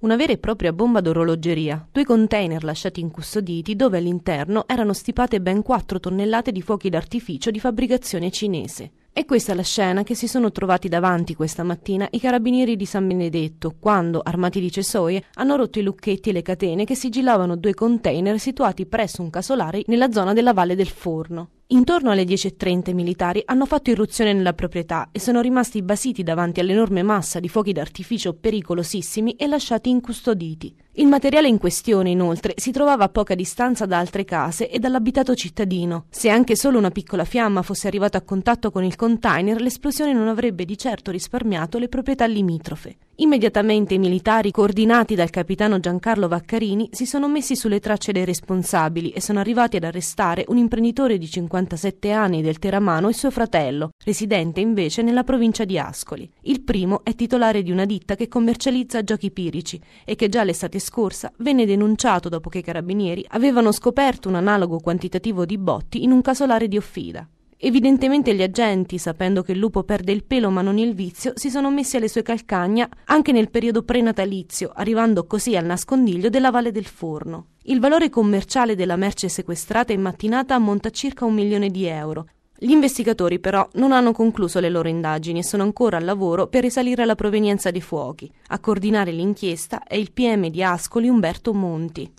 una vera e propria bomba d'orologeria, due container lasciati incustoditi dove all'interno erano stipate ben 4 tonnellate di fuochi d'artificio di fabbricazione cinese. E questa è la scena che si sono trovati davanti questa mattina i carabinieri di San Benedetto, quando, armati di cesoie, hanno rotto i lucchetti e le catene che sigillavano due container situati presso un casolare nella zona della Valle del Forno. Intorno alle 10.30 i militari hanno fatto irruzione nella proprietà e sono rimasti basiti davanti all'enorme massa di fuochi d'artificio pericolosissimi e lasciati incustoditi. Il materiale in questione, inoltre, si trovava a poca distanza da altre case e dall'abitato cittadino. Se anche solo una piccola fiamma fosse arrivata a contatto con il container, l'esplosione non avrebbe di certo risparmiato le proprietà limitrofe. Immediatamente i militari, coordinati dal capitano Giancarlo Vaccarini, si sono messi sulle tracce dei responsabili e sono arrivati ad arrestare un imprenditore di 57 anni del Teramano e suo fratello, residente invece nella provincia di Ascoli. Il primo è titolare di una ditta che commercializza giochi pirici e che già l'estate scorsa venne denunciato dopo che i carabinieri avevano scoperto un analogo quantitativo di botti in un casolare di Offida. Evidentemente gli agenti, sapendo che il lupo perde il pelo ma non il vizio, si sono messi alle sue calcagna anche nel periodo prenatalizio, arrivando così al nascondiglio della Valle del Forno. Il valore commerciale della merce sequestrata in mattinata ammonta a circa un milione di euro, gli investigatori però non hanno concluso le loro indagini e sono ancora al lavoro per risalire alla provenienza dei fuochi. A coordinare l'inchiesta è il PM di Ascoli Umberto Monti.